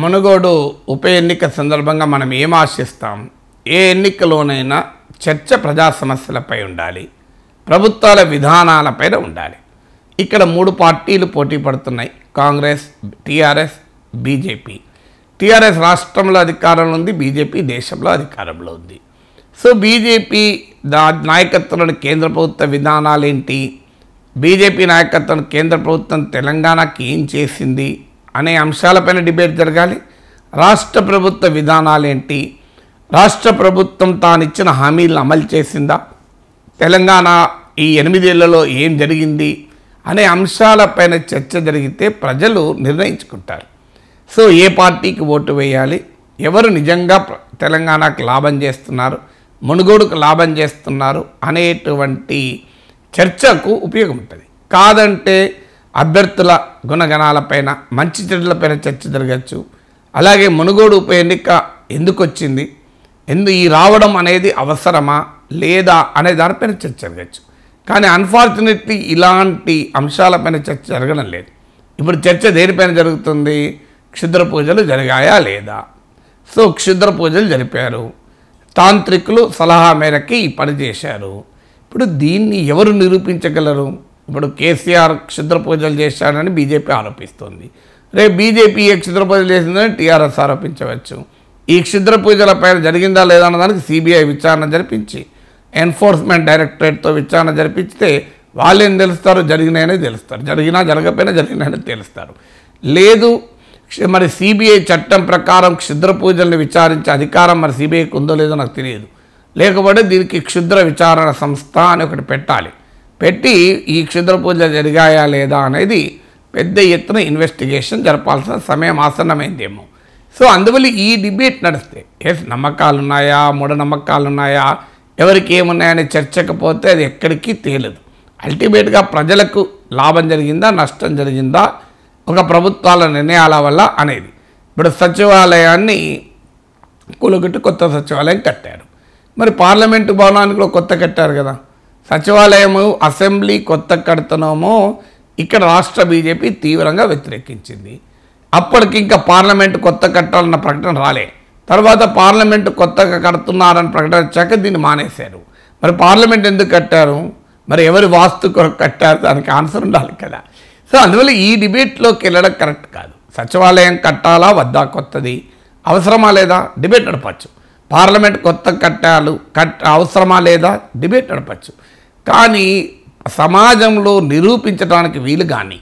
మునుగోడు ఉప ఎన్నిక సందర్భంగా మనం ఏం ఆశిస్తాం ఏ ఎన్నికలోనైనా చర్చ ప్రజా సమస్యలపై ఉండాలి ప్రభుత్వాల విధానాలపైన ఉండాలి ఇక్కడ మూడు పార్టీలు పోటీ పడుతున్నాయి కాంగ్రెస్ టీఆర్ఎస్ బీజేపీ టీఆర్ఎస్ రాష్ట్రంలో అధికారంలో ఉంది బీజేపీ దేశంలో అధికారంలో ఉంది సో బీజేపీ దా నాయకత్వంలోని కేంద్ర ప్రభుత్వ విధానాలేంటి బీజేపీ నాయకత్వం కేంద్ర ప్రభుత్వం తెలంగాణకి ఏం చేసింది అనే అంశాలపైన డిబేట్ జరగాలి రాష్ట్ర ప్రభుత్వ విధానాలేంటి రాష్ట్ర ప్రభుత్వం తానిచ్చిన హామీలను అమలు చేసిందా తెలంగాణ ఈ ఎనిమిదేళ్లలో ఏం జరిగింది అనే అంశాలపైన చర్చ జరిగితే ప్రజలు నిర్ణయించుకుంటారు సో ఏ పార్టీకి ఓటు వేయాలి ఎవరు నిజంగా తెలంగాణకు లాభం చేస్తున్నారు మునుగోడుకు లాభం చేస్తున్నారు అనేటువంటి చర్చకు ఉపయోగం ఉంటుంది కాదంటే అభ్యర్థుల గుణగణాలపైన మంచి చెడులపైన చర్చ జరగచ్చు అలాగే మునుగోడు ఉప ఎన్నిక ఎందుకు వచ్చింది ఎందు ఈ రావడం అనేది అవసరమా లేదా అనే దానిపైన చర్చ జరగచ్చు కానీ అన్ఫార్చునేట్లీ ఇలాంటి అంశాలపైన చర్చ జరగడం లేదు ఇప్పుడు చర్చ దేనిపైన జరుగుతుంది క్షుద్ర పూజలు జరిగాయా లేదా సో క్షుద్ర పూజలు జరిపారు తాంత్రికులు సలహా మేరకి ఈ పని చేశారు ఇప్పుడు దీన్ని ఎవరు నిరూపించగలరు ఇప్పుడు కేసీఆర్ క్షుద్ర పూజలు చేశాడని బీజేపీ ఆరోపిస్తోంది రేపు బీజేపీ ఏ క్షుద్ర పూజలు చేసిందని టీఆర్ఎస్ ఆరోపించవచ్చు ఈ క్షుద్ర పూజల పైన జరిగిందా లేదా దానికి సిబిఐ విచారణ జరిపించి ఎన్ఫోర్స్మెంట్ డైరెక్టరేట్తో విచారణ జరిపిస్తే ఏం తెలుస్తారు జరిగినాయనే తెలుస్తారు జరిగినా జరగకపోయినా జరిగినాయని తెలుస్తారు లేదు మరి సిబిఐ చట్టం ప్రకారం క్షుద్ర పూజల్ని విచారించే అధికారం మరి సిబిఐకి ఉందో లేదో నాకు తెలియదు లేకపోతే దీనికి క్షుద్ర విచారణ సంస్థ అని ఒకటి పెట్టాలి పెట్టి ఈ క్షుద్ర పూజ జరిగాయా లేదా అనేది పెద్ద ఎత్తున ఇన్వెస్టిగేషన్ జరపాల్సిన సమయం ఆసన్నమైందేమో సో అందువల్ల ఈ డిబేట్ నడిస్తే ఎస్ నమ్మకాలు ఉన్నాయా మూఢనమ్మకాలు ఉన్నాయా ఎవరికి ఏమున్నాయని చర్చకపోతే అది ఎక్కడికి తేలదు అల్టిమేట్గా ప్రజలకు లాభం జరిగిందా నష్టం జరిగిందా ఒక ప్రభుత్వాల నిర్ణయాల వల్ల అనేది ఇప్పుడు సచివాలయాన్ని కూలగొట్టి కొత్త సచివాలయం కట్టారు మరి పార్లమెంటు భవనానికి కూడా కొత్త కట్టారు కదా సచివాలయము అసెంబ్లీ కొత్త కడుతున్నామో ఇక్కడ రాష్ట్ర బీజేపీ తీవ్రంగా వ్యతిరేకించింది అప్పటికి ఇంకా పార్లమెంట్ కొత్త కట్టాలన్న ప్రకటన రాలే తర్వాత పార్లమెంట్ కొత్తగా కడుతున్నారని ప్రకటన వచ్చాక దీన్ని మానేశారు మరి పార్లమెంట్ ఎందుకు కట్టారు మరి ఎవరి వాస్తు కొరకు కట్టారు దానికి ఆన్సర్ ఉండాలి కదా సో అందువల్ల ఈ డిబేట్లోకి వెళ్ళడం కరెక్ట్ కాదు సచివాలయం కట్టాలా వద్దా కొత్తది అవసరమా లేదా డిబేట్ నడపచ్చు పార్లమెంట్ కొత్త కట్టాలు కట్ అవసరమా లేదా డిబేట్ నడపచ్చు కానీ సమాజంలో నిరూపించడానికి వీలు కానీ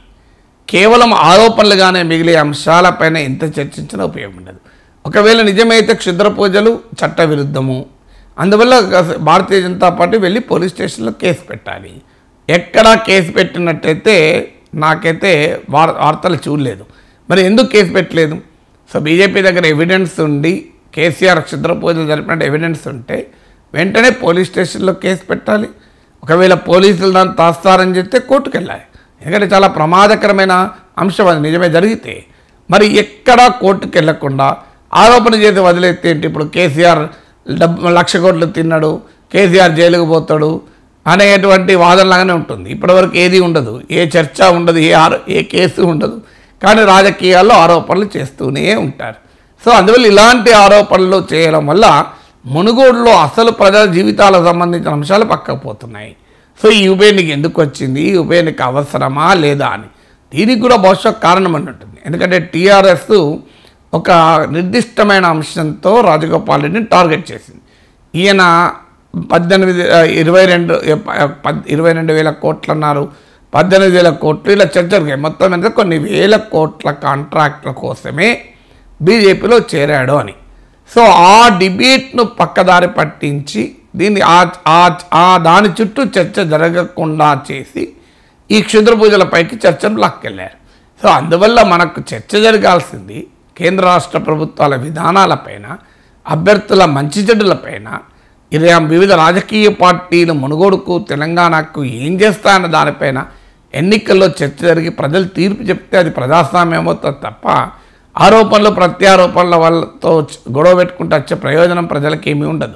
కేవలం ఆరోపణలుగానే మిగిలే అంశాలపైన ఎంత చర్చించినా ఉపయోగం ఉండదు ఒకవేళ నిజమైతే క్షుద్ర పూజలు చట్టవిరుద్ధము అందువల్ల భారతీయ జనతా పార్టీ వెళ్ళి పోలీస్ స్టేషన్లో కేసు పెట్టాలి ఎక్కడా కేసు పెట్టినట్టయితే నాకైతే వార్ వార్తలు చూడలేదు మరి ఎందుకు కేసు పెట్టలేదు సో బీజేపీ దగ్గర ఎవిడెన్స్ ఉండి కేసీఆర్ క్షుద్ర పూజలు జరిపినట్టు ఎవిడెన్స్ ఉంటే వెంటనే పోలీస్ స్టేషన్లో కేసు పెట్టాలి ఒకవేళ పోలీసులు దాన్ని తాస్తారని చెప్తే కోర్టుకు వెళ్ళాలి ఎందుకంటే చాలా ప్రమాదకరమైన అంశం అది నిజమే జరిగితే మరి ఎక్కడా కోర్టుకు వెళ్లకుండా ఆరోపణ చేసి వదిలేస్తే ఏంటి ఇప్పుడు కేసీఆర్ డబ్బు లక్ష కోట్లు తిన్నాడు కేసీఆర్ జైలుకు పోతాడు అనేటువంటి వాదనలాగానే ఉంటుంది ఇప్పటివరకు ఏది ఉండదు ఏ చర్చ ఉండదు ఏ ఆరో ఏ కేసు ఉండదు కానీ రాజకీయాల్లో ఆరోపణలు చేస్తూనే ఉంటారు సో అందువల్ల ఇలాంటి ఆరోపణలు చేయడం వల్ల మునుగోడులో అసలు ప్రజల జీవితాలకు సంబంధించిన అంశాలు పక్కకపోతున్నాయి సో ఈ ఉభయనికి ఎందుకు వచ్చింది ఈ ఉభయనికి అవసరమా లేదా అని దీనికి కూడా బహుశా కారణం అని ఉంటుంది ఎందుకంటే టీఆర్ఎస్ ఒక నిర్దిష్టమైన అంశంతో రాజగోపాల్ రెడ్డిని టార్గెట్ చేసింది ఈయన పద్దెనిమిది ఇరవై రెండు ఇరవై రెండు వేల కోట్లు అన్నారు పద్దెనిమిది వేల కోట్లు ఇలా చర్చలు మొత్తం మీద కొన్ని వేల కోట్ల కాంట్రాక్ట్ల కోసమే బీజేపీలో చేరాడు అని సో ఆ డిబేట్ను పక్కదారి పట్టించి దీన్ని ఆ దాని చుట్టూ చర్చ జరగకుండా చేసి ఈ క్షుద్ర పూజలపైకి చర్చను లాక్కెళ్ళారు సో అందువల్ల మనకు చర్చ జరగాల్సింది కేంద్ర రాష్ట్ర ప్రభుత్వాల విధానాలపైన అభ్యర్థుల మంచి చెడులపైన ఇదే వివిధ రాజకీయ పార్టీలు మునుగోడుకు తెలంగాణకు ఏం చేస్తాయన్న దానిపైన ఎన్నికల్లో చర్చ జరిగి ప్రజలు తీర్పు చెప్తే అది ప్రజాస్వామ్యం అవుతుంది తప్ప ఆరోపణలు ప్రత్యారోపణల వల్లతో గొడవ పెట్టుకుంటూ వచ్చే ప్రయోజనం ప్రజలకు ఏమీ ఉండదు